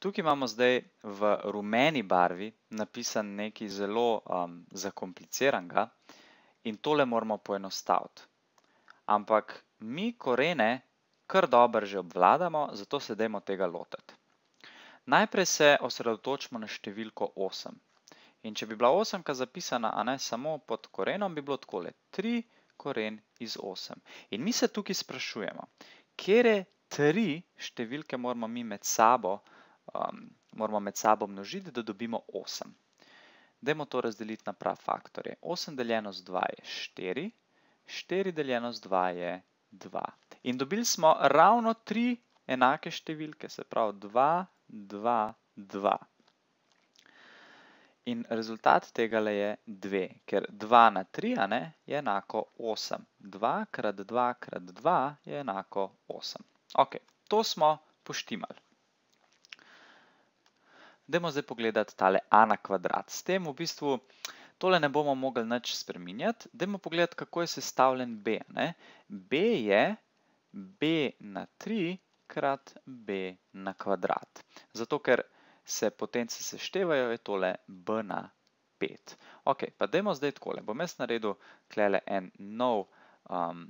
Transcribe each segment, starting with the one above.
Tukaj imamo zdaj v rumeni barvi napisan nekaj zelo um, zakompliciranega in tole moramo poenostaviti. Ampak mi korene kar dobro že obvladamo, zato se dajmo tega lotiti. Najprej se osredotočimo na številko 8. In če bi bila 8 zapisana a ne, samo pod korenom, bi bilo takole 3 koren iz 8. In mi se tukaj sprašujemo, kere tri številke moramo mi med sabo vzpraviti, um, moramo med sabo množiti, da dobimo 8. Dajmo to razdeliti na prav faktorje. 8 deljeno z 2 je 4, 4 deljeno z 2 je 2. In dobili smo ravno 3 enake številke, se pravi 2, 2, 2. In rezultat tega je 2, ker 2 na 3 ne, je enako 8. 2 krat 2 krat 2 je enako 8. Ok, to smo poštimali. Dajmo zdaj pogledati tale a na kvadrat. S tem v bistvu tole ne bomo mogli nič spreminjati. Dajmo pogledati, kako je sestavljen b. Ne? b je b na 3 krat b na kvadrat. Zato, ker se potence seštevajo, je tole b na 5. Ok, pa dajmo zdaj takole. Bom jaz naredil klele en nov, um,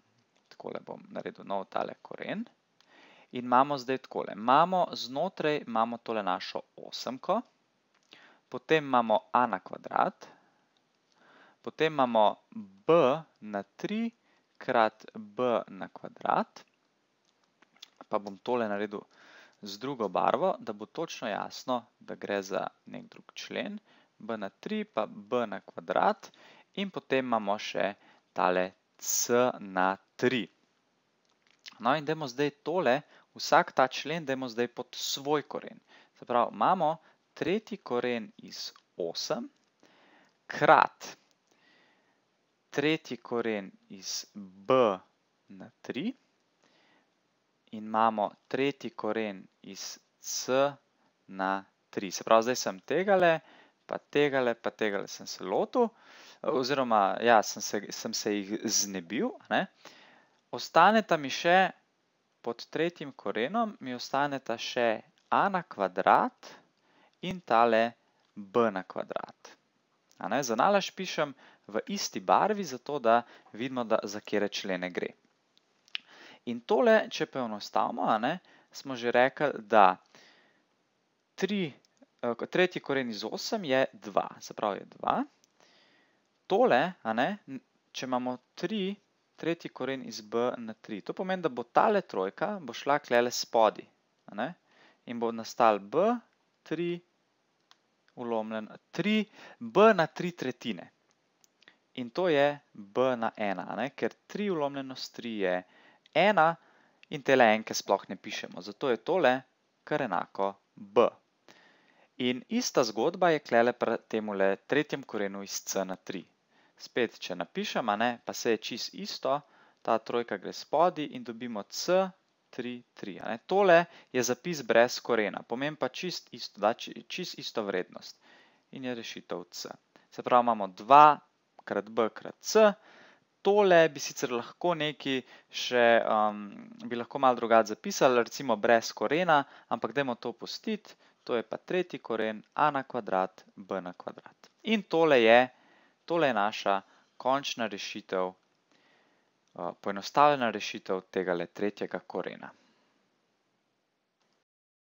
takole bom naredil nov tale korenj. In imamo zdaj takole. Imamo znotraj, imamo tole našo osemko, potem imamo a na kvadrat, potem imamo b na 3 krat b na kvadrat, pa bom tole naredil z drugo barvo, da bo točno jasno, da gre za nek drug člen, b na 3 pa b na kvadrat in potem imamo še tale c na 3. No in dajmo zdaj tole vsega, vsak ta člen dajmo zdaj pod svoj koren. Se pravi, imamo tretji koren iz 8 krat tretji koren iz b na 3 in imamo tretji koren iz c na 3. Se pravi, zdaj sem tegale, pa tegale, pa tegale sem se lotil, oziroma, ja, sem se jih znebil. Ostaneta mi še pod tretjim korenom mi ostaneta še a na kvadrat in tale b na kvadrat. Zanalaž pišem v isti barvi, zato da vidimo, za kjere člene gre. In tole, če pa enostavimo, smo že rekli, da eh, tretji koren iz 8 je 2. Zapravo je 2. Tole, če imamo 3 koren, tretji koren iz B na 3. To pomeni, da bo tale trojka bo šla klele spodi. Ne? In bo nastal B, 3, ulomljen 3, B na 3 tretjine. In to je B na 1, ne? ker 3 ulomljeno s 3 je 1 in tele enke sploh ne pišemo. Zato je tole kar enako B. In ista zgodba je klele temu le tretjem korenu iz C na 3 spet, če napišemo, ne, pa se je čist isto, ta trojka gre spodi in dobimo c, 3, 3. Ne. Tole je zapis brez korena, pomeni pa čist isto, da, čist isto vrednost. In je rešitev c. Se pravi, imamo 2 krat b krat c, Tole bi sicer lahko neki še, um, bi lahko malo drugače zapisali, recimo brez korena, ampak dajmo to pustiti, to je pa tretji koren a na kvadrat, b na kvadrat. In tole je tole je naša končna rešitev, uh, poenostavljena rešitev tega le tretjega korena.